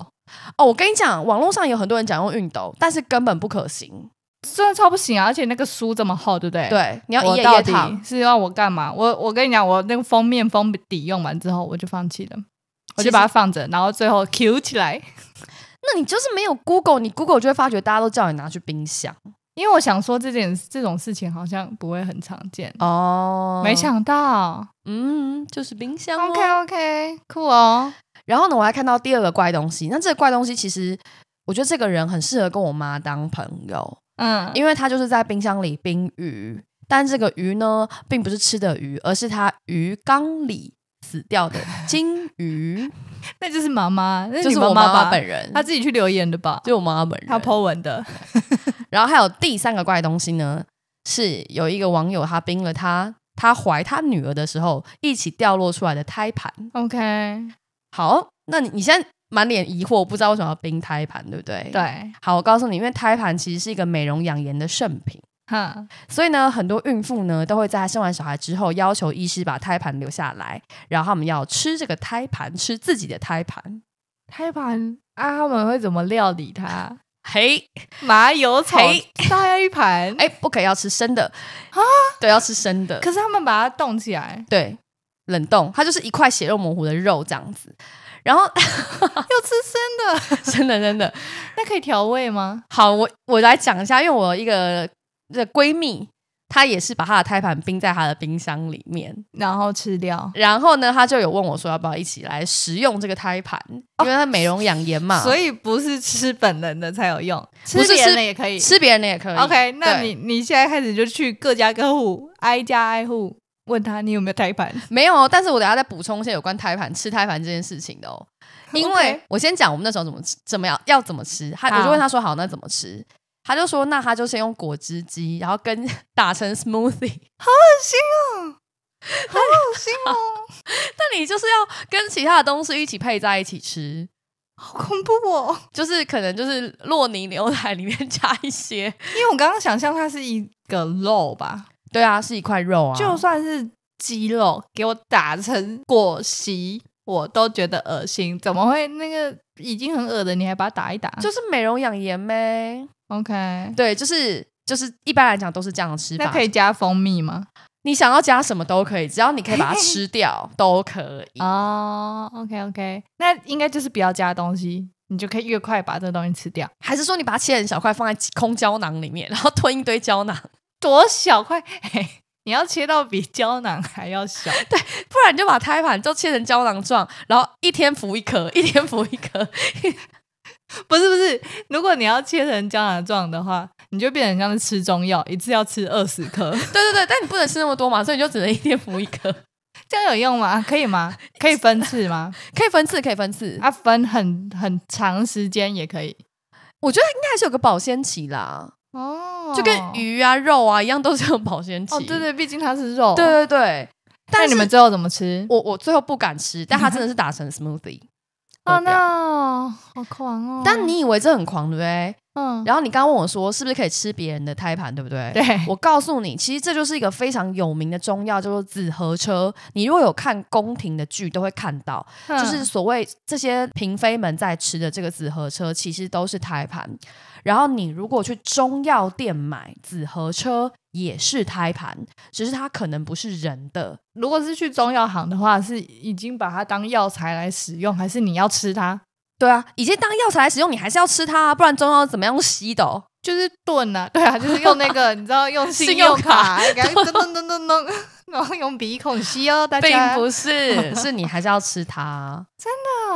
哦，我跟你讲，网络上有很多人讲用熨斗，但是根本不可行，真的超不行啊！而且那个书这么厚，对不对？对，你要一夜夜躺。是要我干嘛？我我跟你讲，我那个封面封底用完之后，我就放弃了。我就把它放着，然后最后 Q 起来。那你就是没有 Google，你 Google 就会发觉大家都叫你拿去冰箱。因为我想说这件这种事情好像不会很常见哦，没想到，嗯，就是冰箱。OK OK，酷哦。然后呢，我还看到第二个怪东西。那这个怪东西其实，我觉得这个人很适合跟我妈当朋友。嗯，因为他就是在冰箱里冰鱼，但这个鱼呢，并不是吃的鱼，而是他鱼缸里。死掉的 金鱼，那就是妈妈，那就是我妈妈本人，她自己去留言的吧，就我妈妈本人，她 po 文的。然后还有第三个怪东西呢，是有一个网友他冰了他他怀他女儿的时候一起掉落出来的胎盘。OK，好，那你你现在满脸疑惑，不知道为什么要冰胎盘，对不对？对，好，我告诉你，因为胎盘其实是一个美容养颜的圣品。哈，所以呢，很多孕妇呢都会在她生完小孩之后，要求医师把胎盘留下来，然后我们要吃这个胎盘，吃自己的胎盘。胎盘啊，他们会怎么料理它？嘿，麻油炒胎盘？哎，不可以要吃生的啊！对，要吃生的。可是他们把它冻起来，对，冷冻，它就是一块血肉模糊的肉这样子，然后又 吃生的，生的，生的，那可以调味吗？好，我我来讲一下，因为我一个。这闺蜜她也是把她的胎盘冰在她的冰箱里面，然后吃掉。然后呢，她就有问我说：“要不要一起来食用这个胎盘？因为它美容养颜嘛，所以不是吃本人的才有用，吃别人的也可以，吃别人的也可以。” OK，那你你现在开始就去各家各户挨家挨户问他，你有没有胎盘？没有。但是我等下再补充一些有关胎盘吃胎盘这件事情的哦。因为我先讲我们那时候怎么吃，怎么样要怎么吃，他我就问他说：“好，那怎么吃？”他就说：“那他就先用果汁机，然后跟 打成 smoothie，好恶心哦，好恶心哦！那你就是要跟其他的东西一起配在一起吃，好恐怖哦！就是可能就是洛尼牛奶里面加一些，因为我刚刚想象它是一个肉吧？对啊，是一块肉啊，就算是鸡肉，给我打成果昔。”我都觉得恶心，怎么会那个已经很恶的，你还把它打一打？就是美容养颜呗。OK，对，就是就是一般来讲都是这样的吃法。那可以加蜂蜜吗？你想要加什么都可以，只要你可以把它吃 掉都可以。哦，OK OK，那应该就是不要加东西，你就可以越快把这东西吃掉。还是说你把它切很小块，放在空胶囊里面，然后吞一堆胶囊？多小块？你要切到比胶囊还要小，对，不然你就把胎盘都切成胶囊状，然后一天服一颗，一天服一颗。不是不是，如果你要切成胶囊状的话，你就变成像是吃中药，一次要吃二十颗。对对对，但你不能吃那么多嘛，所以你就只能一天服一颗。这样有用吗？可以吗？可以分次吗？可以分次，可以分次。啊，分很很长时间也可以。我觉得应该还是有个保鲜期啦。哦。就跟鱼啊、肉啊一样，都是用保鲜剂。哦，对对，毕竟它是肉。对对对，但你们最后怎么吃？我我最后不敢吃，但它真的是打成 smoothie。哦，那好狂哦！但你以为这很狂对不对？嗯。然后你刚刚问我说，是不是可以吃别人的胎盘？对不对？对，我告诉你，其实这就是一个非常有名的中药，叫做紫河车。你如果有看宫廷的剧，都会看到，就是所谓这些嫔妃们在吃的这个紫河车，其实都是胎盘。然后你如果去中药店买紫河车也是胎盘，只是它可能不是人的。如果是去中药行的话，是已经把它当药材来使用，还是你要吃它？对啊，已经当药材来使用，你还是要吃它啊，不然中药怎么样吸的？就是炖啊，对啊，就是用那个你知道用信用卡，噔噔噔噔噔，然后用鼻孔吸哦，大家并不是，是你还是要吃它，真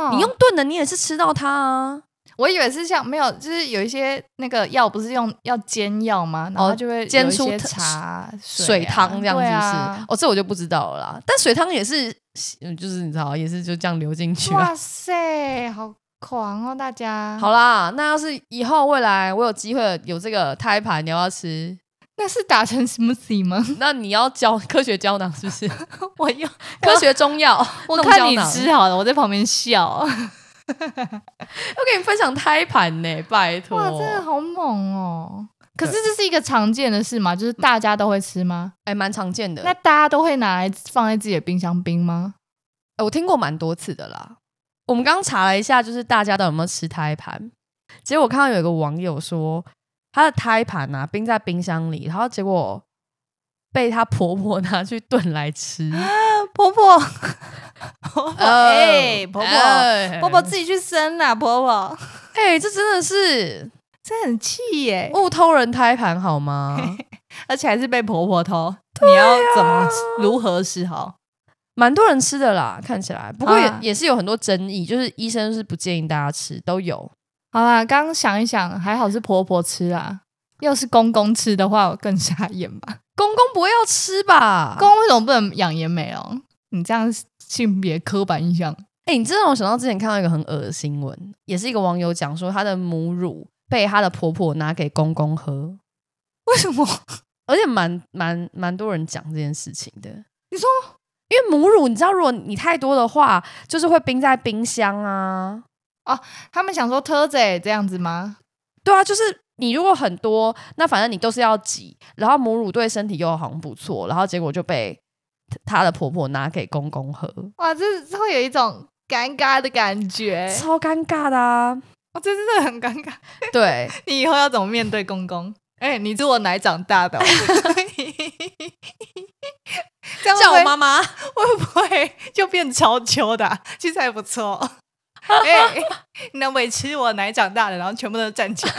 的，你用炖的，你也是吃到它啊。我以为是像没有，就是有一些那个药不是用要煎药吗？然后就会煎出茶水汤这样子是？哦，这我就不知道了。但水汤也是，就是你知道，也是就这样流进去。哇塞，好狂哦！大家好啦，那要是以后未来我有机会有这个胎盘你要吃，那是打成什么剂吗？那你要教科学胶囊是不是？我要科学中药，我看你吃好了，我在旁边笑。要我给你分享胎盘呢，拜托，哇，真的好猛哦！可是这是一个常见的事吗？就是大家都会吃吗？哎，蛮常见的。那大家都会拿来放在自己的冰箱冰吗？哎，我听过蛮多次的啦。我们刚查了一下，就是大家都有没有吃胎盘？结果我看到有一个网友说，他的胎盘啊冰在冰箱里，然后结果被他婆婆拿去炖来吃，婆婆。婆婆，婆婆，婆婆自己去生啦！婆婆，哎，这真的是，这很气耶！勿偷人胎盘好吗？而且还是被婆婆偷，你要怎么如何是好？蛮多人吃的啦，看起来，不过也也是有很多争议，就是医生是不建议大家吃，都有。好啦，刚想一想，还好是婆婆吃啊，要是公公吃的话我更傻眼吧？公公不要吃吧？公公为什么不能养颜美容？你这样。性别刻板印象。哎，你知道我想到之前看到一个很恶的新闻，也是一个网友讲说，她的母乳被她的婆婆拿给公公喝，为什么？而且蛮蛮蛮多人讲这件事情的。你说，因为母乳，你知道，如果你太多的话，就是会冰在冰箱啊。啊，他们想说偷着这样子吗？对啊，就是你如果很多，那反正你都是要挤，然后母乳对身体又好像不错，然后结果就被。她的婆婆拿给公公喝，哇，这这会有一种尴尬的感觉，超尴尬的啊！我这真的很尴尬。对 你以后要怎么面对公公？哎，你是我奶长大的，叫我妈妈 会不会就变超糗的？其实还不错，哎，那委屈我奶长大的，然后全部都站起来。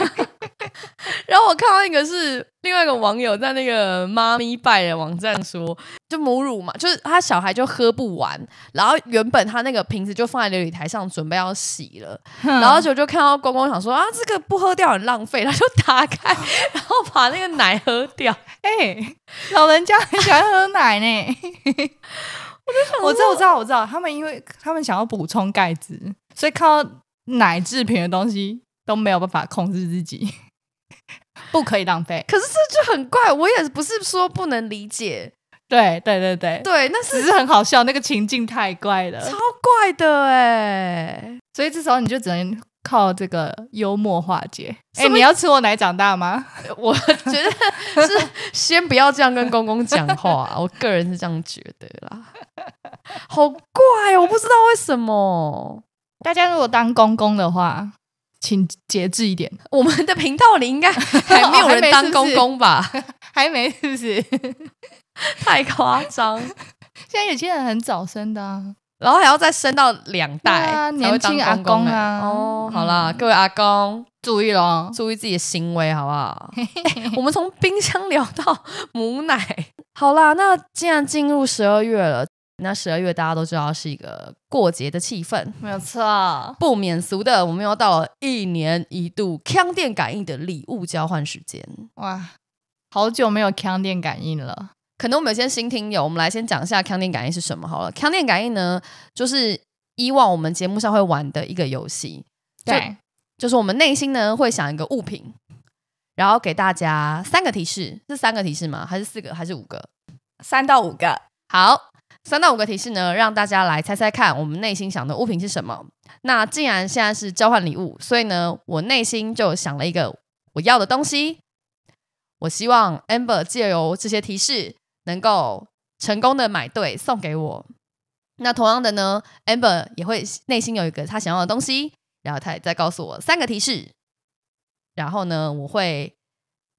然后我看到一个是另外一个网友在那个妈咪拜的网站说，就母乳嘛，就是他小孩就喝不完，然后原本他那个瓶子就放在料理台上准备要洗了，然后就就看到公公想说啊，这个不喝掉很浪费，他就打开，然后把那个奶喝掉。哎，老人家很喜欢喝奶呢。我知道，我知道，我知道，他们因为他们想要补充钙质，所以看到奶制品的东西都没有办法控制自己。不可以浪费，可是这就很怪。我也不是说不能理解，对对对对，对，那是只是很好笑，那个情境太怪了，超怪的哎。所以这时候你就只能靠这个幽默化解。哎，你要吃我奶长大吗？我觉得是先不要这样跟公公讲话，我个人是这样觉得啦。好怪，我不知道为什么。大家如果当公公的话。请节制一点。我们的频道里应该 还没有人当公公吧？还没，是不是？太夸张。现在有些人很早生的啊，然后还要再生到两代啊，年轻阿公啊。哦，好啦，各位阿公，注意了，注意自己的行为，好不好？我们从冰箱聊到母奶，好啦，那既然进入十二月了。那十二月大家都知道是一个过节的气氛，没有错，不免俗的，我们又到了一年一度腔电感应的礼物交换时间。哇，好久没有腔电感应了。可能我们有些新听友，我们来先讲一下腔电感应是什么好了。腔电感应呢，就是以往我们节目上会玩的一个游戏，对，就是我们内心呢会想一个物品，然后给大家三个提示，是三个提示吗？还是四个？还是五个？三到五个，好。三到五个提示呢，让大家来猜猜看，我们内心想的物品是什么？那既然现在是交换礼物，所以呢，我内心就想了一个我要的东西。我希望 Amber 借由这些提示，能够成功的买对送给我。那同样的呢，Amber 也会内心有一个他想要的东西，然后他也再告诉我三个提示，然后呢，我会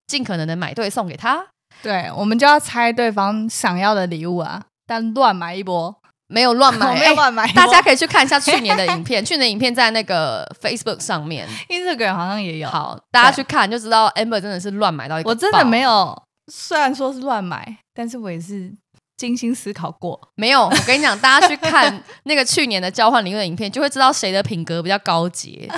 尽可能的买对送给他。对，我们就要猜对方想要的礼物啊。但乱买一波，没有乱买，没有乱买。大家可以去看一下去年的影片，去年影片在那个 Facebook 上面，Instagram 好像也有。好，大家去看就知道 Amber 真的是乱买到一。我真的没有，虽然说是乱买，但是我也是精心思考过。没有，我跟你讲，大家去看 那个去年的交换礼物的影片，就会知道谁的品格比较高洁。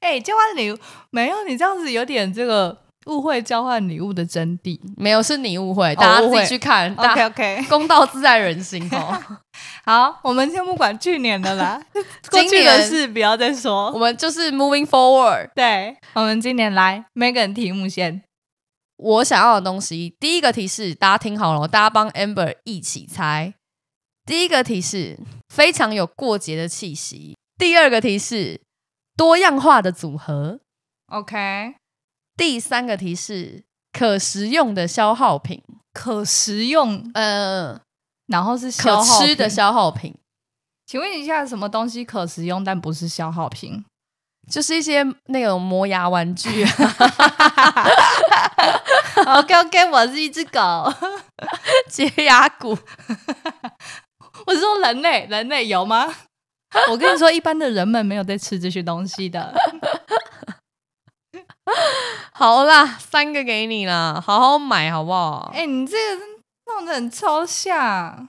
哎，交换礼物没有，你这样子有点这个。误会交换礼物的真谛没有是你误会，大家自己去看。OK OK，公道自在人心哦。好，我们先不管去年的啦，过去的事不要再说。我们就是 Moving Forward。对，我们今年来 g 个 n 题目先。我想要的东西，第一个提示大家听好了，大家帮 Amber 一起猜。第一个提示非常有过节的气息，第二个提示多样化的组合。OK。第三个提示：可食用的消耗品，可食用呃，然后是可吃的消耗品。请问一下，什么东西可食用但不是消耗品？就是一些那种磨牙玩具。OK OK，我是一只狗，解牙骨。我说人类，人类有吗？我跟你说，一般的人们没有在吃这些东西的。好啦，三个给你啦，好好买好不好？哎，你这个弄得很抽象，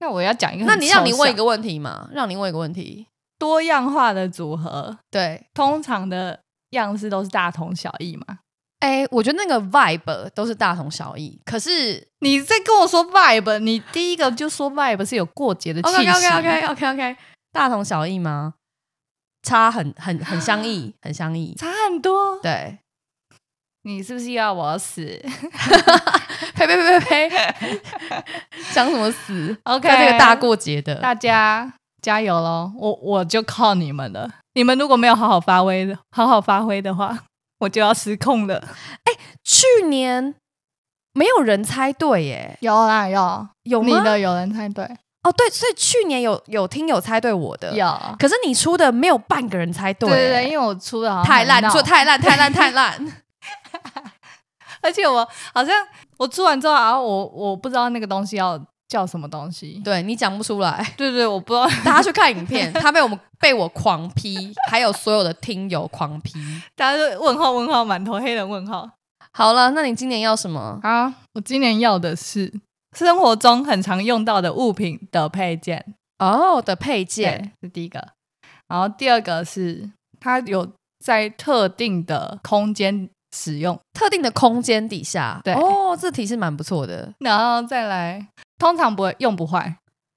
那我要讲一个，那你让你问一个问题嘛，让你问一个问题。多样化的组合，对，通常的样式都是大同小异嘛。哎，我觉得那个 vibe 都是大同小异。可是你在跟我说 vibe，你第一个就说 vibe 是有过节的气息。OK OK OK OK OK，大同小异吗？差很很很相异，很相异，差很多。对，你是不是要我死？呸呸呸呸呸！想 什么死？OK，这个大过节的，大家加油喽！我我就靠你们了。你们如果没有好好发挥的，好好发挥的话，我就要失控了。哎，去年没有人猜对耶，有啦，有有，你的有人猜对。哦，对，所以去年有有听友猜对我的，有，可是你出的没有半个人猜对，对对，因为我出的太烂，出太烂，太烂，太烂，而且我好像我出完之后啊，我我不知道那个东西要叫什么东西，对你讲不出来，对对，我不知道，大家去看影片，他被我们被我狂批，还有所有的听友狂批，大家就问号问号，满头黑人问号。好了，那你今年要什么啊？我今年要的是。生活中很常用到的物品的配件哦，的配件是第一个，然后第二个是它有在特定的空间使用，特定的空间底下对哦，这题是蛮不错的。然后再来，通常不会用不坏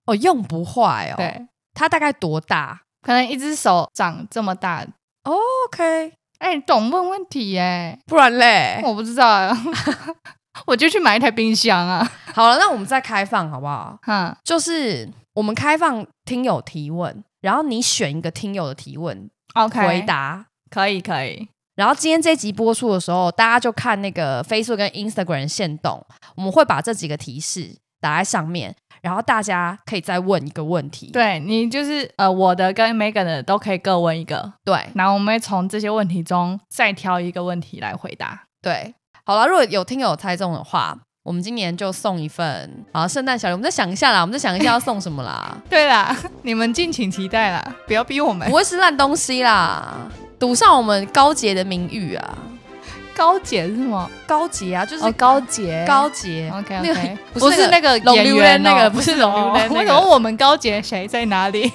哦，用不坏哦，对，它大概多大？可能一只手长这么大，OK？哎，懂问问题哎，不然嘞，我不知道。我就去买一台冰箱啊！好了，那我们再开放好不好？嗯，就是我们开放听友提问，然后你选一个听友的提问，OK，回答可以可以。然后今天这集播出的时候，大家就看那个 Facebook 跟 Instagram 联动，我们会把这几个提示打在上面，然后大家可以再问一个问题。对你就是呃，我的跟 m e g a n 的都可以各问一个。对，然后我们会从这些问题中再挑一个问题来回答。对。好了，如果有听友猜中的话，我们今年就送一份啊圣诞小礼。我们再想一下啦，我们再想一下要送什么啦。对啦，你们敬请期待啦，不要逼我们，不会是烂东西啦，赌上我们高洁的名誉啊！高洁是什么？高洁啊，就是高洁，高洁。OK OK，不是那个演员那个，不是龙龙，我们高洁谁在哪里？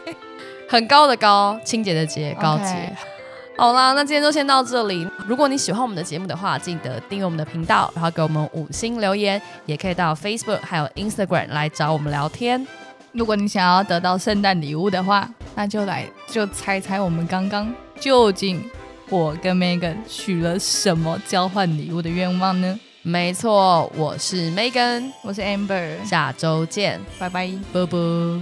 很高的高，清洁的洁，高洁。好啦，那今天就先到这里。如果你喜欢我们的节目的话，记得订阅我们的频道，然后给我们五星留言，也可以到 Facebook 还有 Instagram 来找我们聊天。如果你想要得到圣诞礼物的话，那就来就猜猜我们刚刚究竟我跟 Megan 许了什么交换礼物的愿望呢？没错，我是 Megan，我是 Amber，下周见，拜拜，啵啵。